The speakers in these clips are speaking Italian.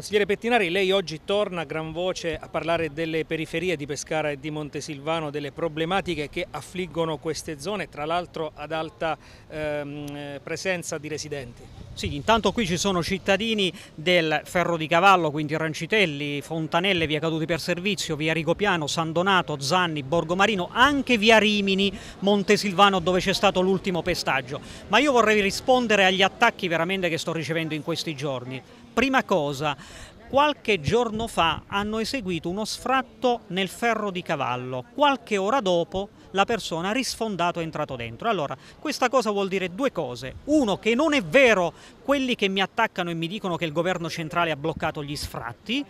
Consigliere Pettinari, lei oggi torna a gran voce a parlare delle periferie di Pescara e di Montesilvano, delle problematiche che affliggono queste zone, tra l'altro ad alta ehm, presenza di residenti. Sì, intanto qui ci sono cittadini del Ferro di Cavallo, quindi Rancitelli, Fontanelle, via Caduti per Servizio, via Rigopiano, San Donato, Zanni, Borgomarino, anche via Rimini, Montesilvano dove c'è stato l'ultimo pestaggio. Ma io vorrei rispondere agli attacchi veramente che sto ricevendo in questi giorni. Prima cosa, qualche giorno fa hanno eseguito uno sfratto nel ferro di cavallo, qualche ora dopo la persona ha risfondato è entrato dentro. Allora, questa cosa vuol dire due cose. Uno, che non è vero quelli che mi attaccano e mi dicono che il governo centrale ha bloccato gli sfratti.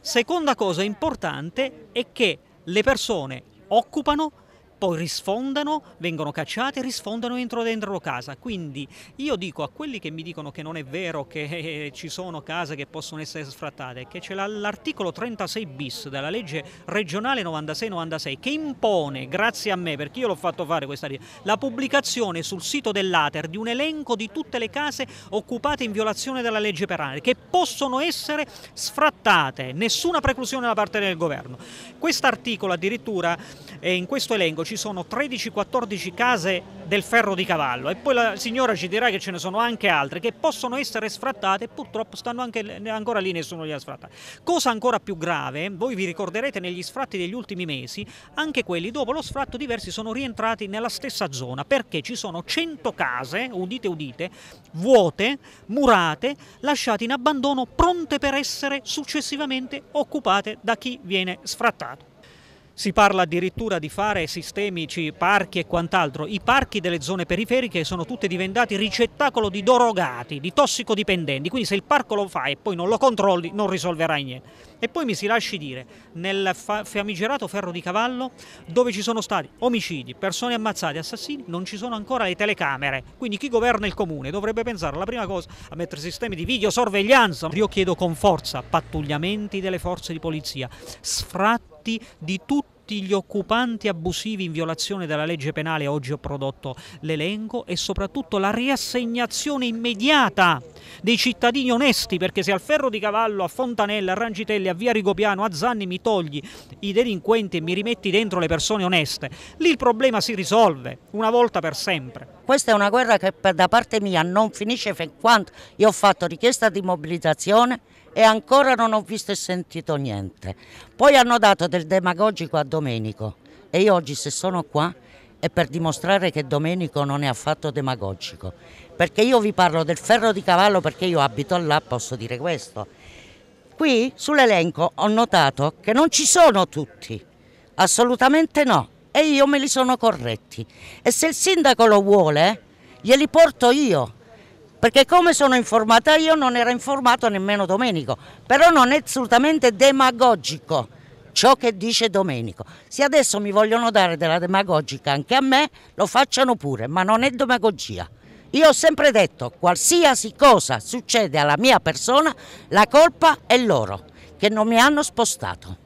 Seconda cosa importante è che le persone occupano poi risfondano, vengono cacciate e risfondano entro dentro casa. Quindi io dico a quelli che mi dicono che non è vero che eh, eh, ci sono case che possono essere sfrattate, che c'è l'articolo 36 bis della legge regionale 96-96 che impone, grazie a me, perché io l'ho fatto fare questa legge, la pubblicazione sul sito dell'Ater di un elenco di tutte le case occupate in violazione della legge Perane, che possono essere sfrattate, nessuna preclusione da parte del governo. Quest'articolo addirittura eh, in questo elenco ci sono 13-14 case del ferro di cavallo e poi la signora ci dirà che ce ne sono anche altre che possono essere sfrattate e purtroppo stanno anche, ancora lì nessuno le ha sfrattate. Cosa ancora più grave, voi vi ricorderete negli sfratti degli ultimi mesi, anche quelli dopo lo sfratto diversi sono rientrati nella stessa zona perché ci sono 100 case, udite udite, vuote, murate, lasciate in abbandono, pronte per essere successivamente occupate da chi viene sfrattato. Si parla addirittura di fare sistemici, parchi e quant'altro. I parchi delle zone periferiche sono tutte diventati ricettacolo di drogati, di tossicodipendenti, quindi se il parco lo fai e poi non lo controlli non risolverai niente. E poi mi si lasci dire, nel famigerato ferro di cavallo, dove ci sono stati omicidi, persone ammazzate, assassini, non ci sono ancora le telecamere. Quindi chi governa il comune dovrebbe pensare alla prima cosa a mettere sistemi di videosorveglianza. Io chiedo con forza pattugliamenti delle forze di polizia, sfratti tutti, di tutti gli occupanti abusivi in violazione della legge penale, oggi ho prodotto l'elenco, e soprattutto la riassegnazione immediata dei cittadini onesti, perché se al Ferro di Cavallo, a Fontanella, a Rangitelli, a Via Rigopiano, a Zanni mi togli i delinquenti e mi rimetti dentro le persone oneste, lì il problema si risolve una volta per sempre. Questa è una guerra che da parte mia non finisce fin quando io ho fatto richiesta di mobilitazione e ancora non ho visto e sentito niente. Poi hanno dato del demagogico a Domenico e io oggi se sono qua è per dimostrare che Domenico non è affatto demagogico, perché io vi parlo del ferro di cavallo perché io abito là, posso dire questo. Qui sull'elenco ho notato che non ci sono tutti, assolutamente no, e io me li sono corretti. E se il sindaco lo vuole, glieli porto io perché come sono informata io non era informato nemmeno Domenico, però non è assolutamente demagogico ciò che dice Domenico. Se adesso mi vogliono dare della demagogica anche a me, lo facciano pure, ma non è demagogia. Io ho sempre detto, qualsiasi cosa succede alla mia persona, la colpa è loro, che non mi hanno spostato.